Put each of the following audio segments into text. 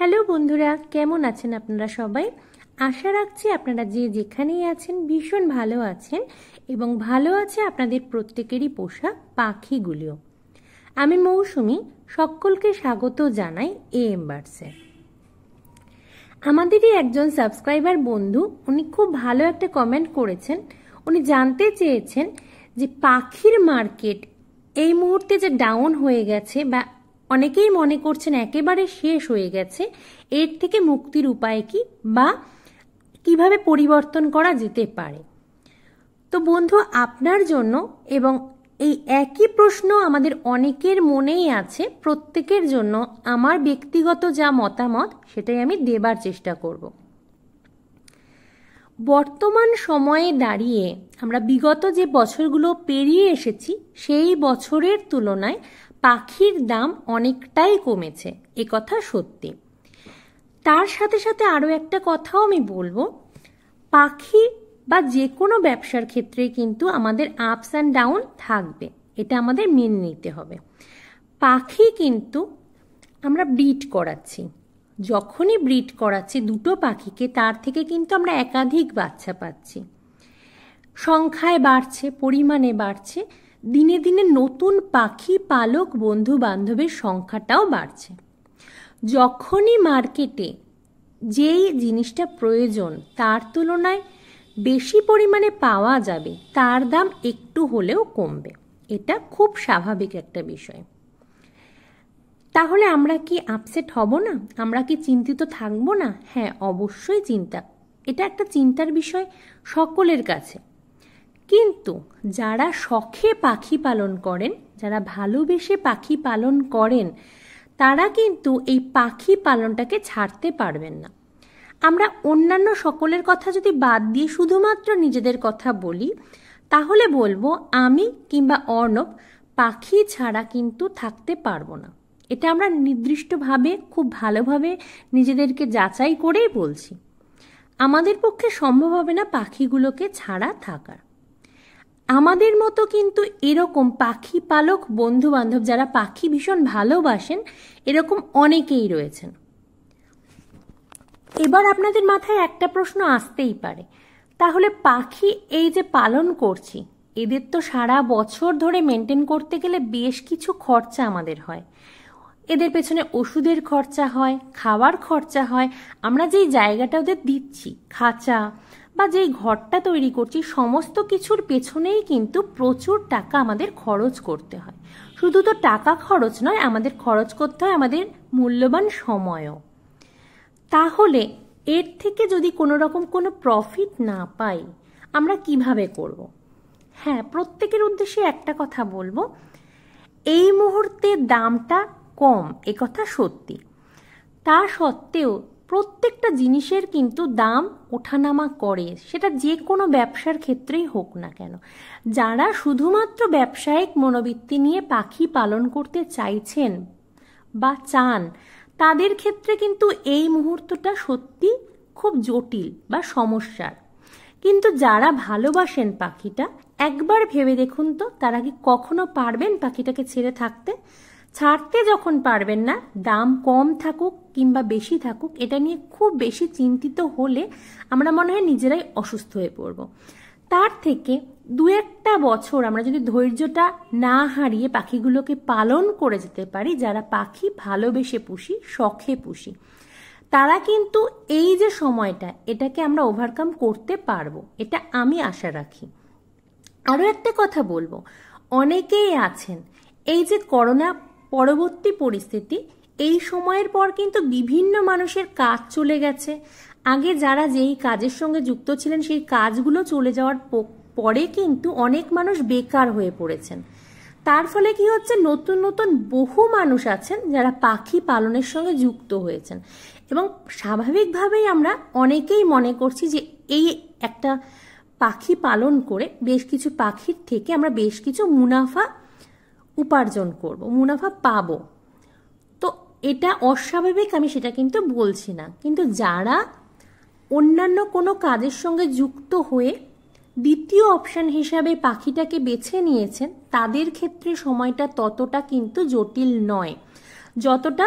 Hello বন্ধুরা কেমন আছেন আপনারা সবাই আশা রাখছি আপনারা যে যেখানেই আছেন ভীষণ ভালো আছেন এবং ভালো আছে আপনাদের প্রত্যেকেরই পোষা পাখিগুলিও আমি মৌসুমি সকলকে স্বাগত জানাই এ এম আমাদেরই একজন সাবস্ক্রাইবার বন্ধু উনি খুব ভালো একটা কমেন্ট করেছেন উনি জানতে চেয়েছেন যে পাখির মার্কেট এই মুহূর্তে যে ডাউন হয়ে গেছে বা অনেকেই মনে করছেন একেবারে শেষ হয়ে গেছে এর থেকে মুক্তির উপায় কি বা কিভাবে পরিবর্তন করা যেতে পারে তো বন্ধু আপনার জন্য এবং এই একই প্রশ্ন আমাদের অনেকের মনেই আছে প্রত্যেকের জন্য আমার ব্যক্তিগত যা মতামত সেটাই আমি দেবার চেষ্টা করব বর্তমান সময়ে দাঁড়িয়ে আমরা বিগত যে বছরগুলো পেরিয়ে এসেছি সেই বছরের তুলনায় পাখির দাম অনেকটাই কমেছে এ কথা সত্যি তার সাথে সাথে আরও একটা কথাও আমি বলবো পাখি বা যে কোনো ব্যবসার ক্ষেত্রে কিন্তু আমাদের আপস অ্যান্ড ডাউন থাকবে এটা আমাদের মেনে নিতে হবে পাখি কিন্তু আমরা ব্রিড করাচ্ছি যখনই ব্রিড করাচ্ছি দুটো পাখিকে তার থেকে কিন্তু আমরা একাধিক বাচ্চা পাচ্ছি সংখ্যায় বাড়ছে পরিমাণে বাড়ছে দিনে দিনে নতুন পাখি পালক বন্ধু বান্ধবের সংখ্যাটাও বাড়ছে যখনই মার্কেটে যেই জিনিসটা প্রয়োজন তার তুলনায় বেশি পরিমাণে পাওয়া যাবে তার দাম একটু হলেও কমবে এটা খুব স্বাভাবিক একটা বিষয় তাহলে আমরা কি আপসেট হব না আমরা কি চিন্তিত থাকবো না হ্যাঁ অবশ্যই চিন্তা এটা একটা চিন্তার বিষয় সকলের কাছে কিন্তু যারা শখে পাখি পালন করেন যারা ভালোবেসে পাখি পালন করেন তারা কিন্তু এই পাখি পালনটাকে ছাড়তে পারবেন না আমরা অন্যান্য সকলের কথা যদি বাদ দিয়ে শুধুমাত্র নিজেদের কথা বলি তাহলে বলবো আমি কিংবা অর্ণব পাখি ছাড়া কিন্তু থাকতে পারবো না এটা আমরা নির্দিষ্টভাবে খুব ভালোভাবে নিজেদেরকে যাচাই করেই বলছি আমাদের পক্ষে সম্ভব হবে না পাখিগুলোকে ছাড়া থাকার আমাদের মতো কিন্তু এরকম পাখি পালক বন্ধু বান্ধব যারা পাখি ভীষণ ভালোবাসেন এরকম অনেকেই রয়েছেন এবার আপনাদের মাথায় একটা প্রশ্ন আসতেই পারে তাহলে পাখি এই যে পালন করছি এদের তো সারা বছর ধরে মেনটেন করতে গেলে বেশ কিছু খরচা আমাদের হয় এদের পেছনে ওষুধের খরচা হয় খাওয়ার খরচা হয় আমরা যেই জায়গাটা ওদের দিচ্ছি খাঁচা বা যেই ঘরটা তৈরি করছি সমস্ত কিছুর পেছনেই কিন্তু প্রচুর টাকা আমাদের খরচ করতে হয় শুধু তো টাকা খরচ নয় আমাদের খরচ করতে হয় আমাদের মূল্যবান সময়ও তাহলে এর থেকে যদি কোনো রকম কোনো প্রফিট না পাই আমরা কিভাবে করব। হ্যাঁ প্রত্যেকের উদ্দেশ্যে একটা কথা বলবো এই মুহূর্তে দামটা কম একথা সত্যি তা সত্ত্বেও প্রত্যেকটা জিনিসের কিন্তু দাম ওঠানামা করে সেটা যে কোনো ব্যবসার ক্ষেত্রেই হোক না কেন যারা শুধুমাত্র ব্যবসায়িক মনোবৃত্তি নিয়ে পাখি পালন করতে চাইছেন বা চান তাদের ক্ষেত্রে কিন্তু এই মুহূর্তটা সত্যি খুব জটিল বা সমস্যার কিন্তু যারা ভালোবাসেন পাখিটা একবার ভেবে দেখুন তো তারা কি কখনো পারবেন পাখিটাকে ছেড়ে থাকতে ছাড়তে যখন পারবেন না দাম কম থাকুক কিংবা বেশি থাকুক এটা নিয়ে খুব বেশি চিন্তিত হলে আমরা মনে হয় নিজেরাই অসুস্থ হয়ে পড়ব তার থেকে দু একটা বছর আমরা যদি ধৈর্যটা না হারিয়ে পাখিগুলোকে পালন করে যেতে পারি যারা পাখি ভালোবেসে পুষি শখে পুষি তারা কিন্তু এই যে সময়টা এটাকে আমরা ওভারকাম করতে পারবো এটা আমি আশা রাখি আরও একটা কথা বলবো অনেকেই আছেন এই যে করোনা পরবর্তী পরিস্থিতি এই সময়ের পর কিন্তু বিভিন্ন মানুষের কাজ চলে গেছে আগে যারা যেই কাজের সঙ্গে যুক্ত ছিলেন সেই কাজগুলো চলে যাওয়ার পরে কিন্তু অনেক মানুষ বেকার হয়ে পড়েছেন তার ফলে কি হচ্ছে নতুন নতুন বহু মানুষ আছেন যারা পাখি পালনের সঙ্গে যুক্ত হয়েছেন এবং স্বাভাবিকভাবেই আমরা অনেকেই মনে করছি যে এই একটা পাখি পালন করে বেশ কিছু পাখির থেকে আমরা বেশ কিছু মুনাফা উপার্জন করব মুনাফা পাব তো এটা অস্বাভাবিক আমি সেটা কিন্তু বলছি না কিন্তু যারা অন্যান্য কোনো কাজের সঙ্গে যুক্ত হয়ে দ্বিতীয় অপশন হিসাবে পাখিটাকে বেছে নিয়েছেন তাদের ক্ষেত্রে সময়টা ততটা কিন্তু জটিল নয় যতটা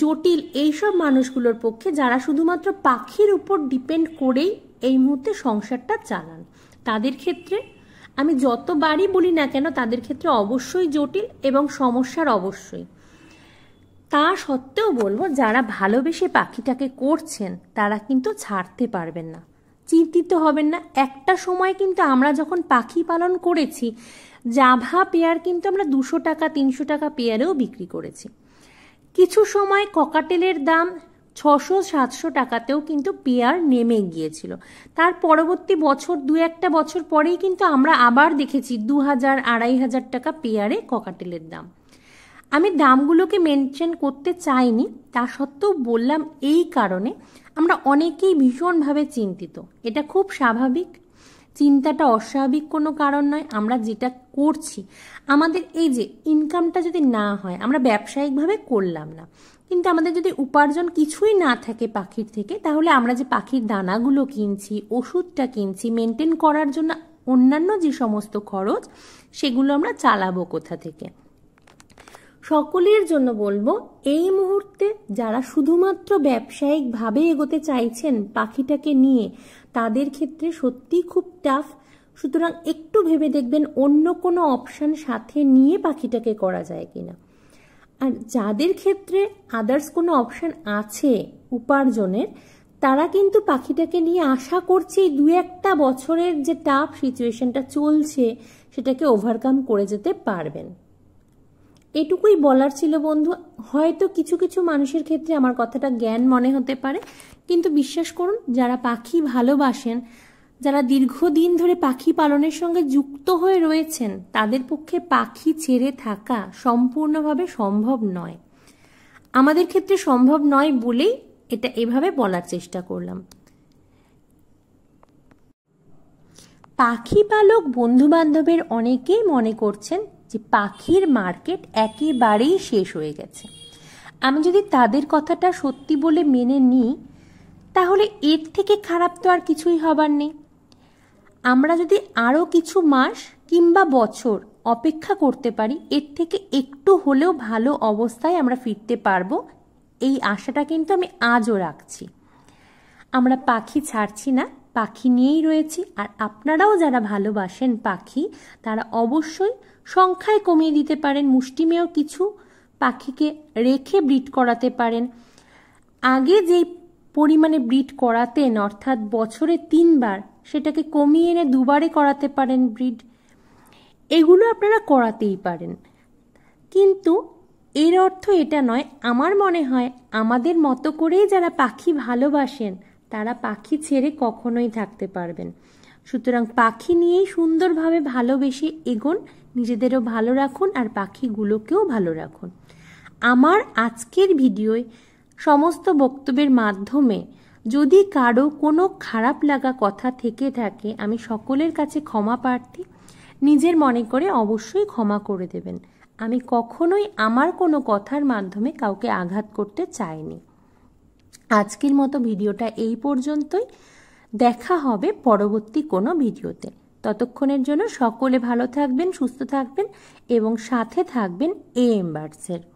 জটিল এইসব মানুষগুলোর পক্ষে যারা শুধুমাত্র পাখির উপর ডিপেন্ড করেই এই মুহূর্তে সংসারটা চালান তাদের ক্ষেত্রে আমি যতবারই বলি না কেন তাদের ক্ষেত্রে অবশ্যই জটিল এবং সমস্যার অবশ্যই তা সত্ত্বেও বলবো যারা ভালোবেসে পাখিটাকে করছেন তারা কিন্তু ছাড়তে পারবেন না চিন্তিত হবেন না একটা সময় কিন্তু আমরা যখন পাখি পালন করেছি জাভা পেয়ার কিন্তু আমরা দুশো টাকা তিনশো টাকা পেয়ারেও বিক্রি করেছি কিছু সময় ককাটেলের দাম ছশো সাতশো টাকাতেও কিন্তু পেয়ার নেমে গিয়েছিল তার পরবর্তী বছর দু একটা বছর পরেই কিন্তু আমরা আবার দেখেছি দু হাজার আড়াই হাজার টাকা পেয়ারে ককাটেলের দাম আমি দামগুলোকে মেনশন করতে চাইনি তা সত্ত্বেও বললাম এই কারণে আমরা অনেকেই ভীষণভাবে চিন্তিত এটা খুব স্বাভাবিক চিন্তাটা অস্বাভাবিক কোনো কারণ নয় আমরা যেটা করছি আমাদের এই যে ইনকামটা যদি না হয় আমরা ব্যবসায়িকভাবে করলাম না কিন্তু আমাদের যদি উপার্জন কিছুই না থাকে পাখির থেকে তাহলে আমরা যে পাখির দানাগুলো কিনছি ওষুধটা কিনছি মেনটেন করার জন্য অন্যান্য যে সমস্ত খরচ সেগুলো আমরা চালাবো কোথা থেকে সকলের জন্য বলবো এই মুহূর্তে যারা শুধুমাত্র ব্যবসায়িকভাবে এগোতে চাইছেন পাখিটাকে নিয়ে তাদের ক্ষেত্রে সত্যি খুব টাফ সুতরাং একটু ভেবে দেখবেন অন্য কোনো অপশান সাথে নিয়ে পাখিটাকে করা যায় কিনা আর যাদের ক্ষেত্রে আদার্স কোনো অপশান আছে উপার্জনের তারা কিন্তু পাখিটাকে নিয়ে আশা করছে এই দু একটা বছরের যে টাফ সিচুয়েশনটা চলছে সেটাকে ওভারকাম করে যেতে পারবেন এটুকুই বলার ছিল বন্ধু হয়তো কিছু কিছু মানুষের ক্ষেত্রে আমার কথাটা জ্ঞান মনে হতে পারে কিন্তু বিশ্বাস করুন যারা পাখি ভালোবাসেন যারা দীর্ঘদিন ধরে পাখি পালনের সঙ্গে যুক্ত হয়ে রয়েছেন তাদের পক্ষে পাখি ছেড়ে থাকা সম্পূর্ণভাবে সম্ভব নয় আমাদের ক্ষেত্রে সম্ভব নয় বলেই এটা এভাবে বলার চেষ্টা করলাম পাখি পালক বন্ধু বান্ধবের অনেকেই মনে করছেন যে পাখির মার্কেট একেবারেই শেষ হয়ে গেছে আমি যদি তাদের কথাটা সত্যি বলে মেনে নিই তাহলে এর থেকে খারাপ তো আর কিছুই হবার নেই আমরা যদি আরও কিছু মাস কিংবা বছর অপেক্ষা করতে পারি এর থেকে একটু হলেও ভালো অবস্থায় আমরা ফিরতে পারবো এই আশাটা কিন্তু আমি আজও রাখছি আমরা পাখি ছাড়ছি না পাখি নিয়েই রয়েছি আর আপনারাও যারা ভালোবাসেন পাখি তারা অবশ্যই সংখ্যায় কমিয়ে দিতে পারেন মুষ্টিমেয় কিছু পাখিকে রেখে ব্রিড করাতে পারেন আগে যেই পরিমাণে ব্রিড করাতেন অর্থাৎ বছরে তিনবার সেটাকে কমিয়ে এনে দুবারে করাতে পারেন ব্রিড এগুলো আপনারা করাতেই পারেন কিন্তু এর অর্থ এটা নয় আমার মনে হয় আমাদের মতো করেই যারা পাখি ভালোবাসেন তারা পাখি ছেড়ে কখনোই থাকতে পারবেন সুতরাং পাখি নিয়েই সুন্দরভাবে ভালোবেসে এগোন নিজেদেরও ভালো রাখুন আর পাখিগুলোকেও ভালো রাখুন আমার আজকের ভিডিওয় সমস্ত বক্তব্যের মাধ্যমে যদি কারো কোনো খারাপ লাগা কথা থেকে থাকে আমি সকলের কাছে ক্ষমা প্রার্থী নিজের মনে করে অবশ্যই ক্ষমা করে দেবেন আমি কখনোই আমার কোনো কথার মাধ্যমে কাউকে আঘাত করতে চাইনি আজকের মতো ভিডিওটা এই পর্যন্তই দেখা হবে পরবর্তী কোনো ভিডিওতে ততক্ষণের জন্য সকলে ভালো থাকবেন সুস্থ থাকবেন এবং সাথে থাকবেন এ এম্বার্সের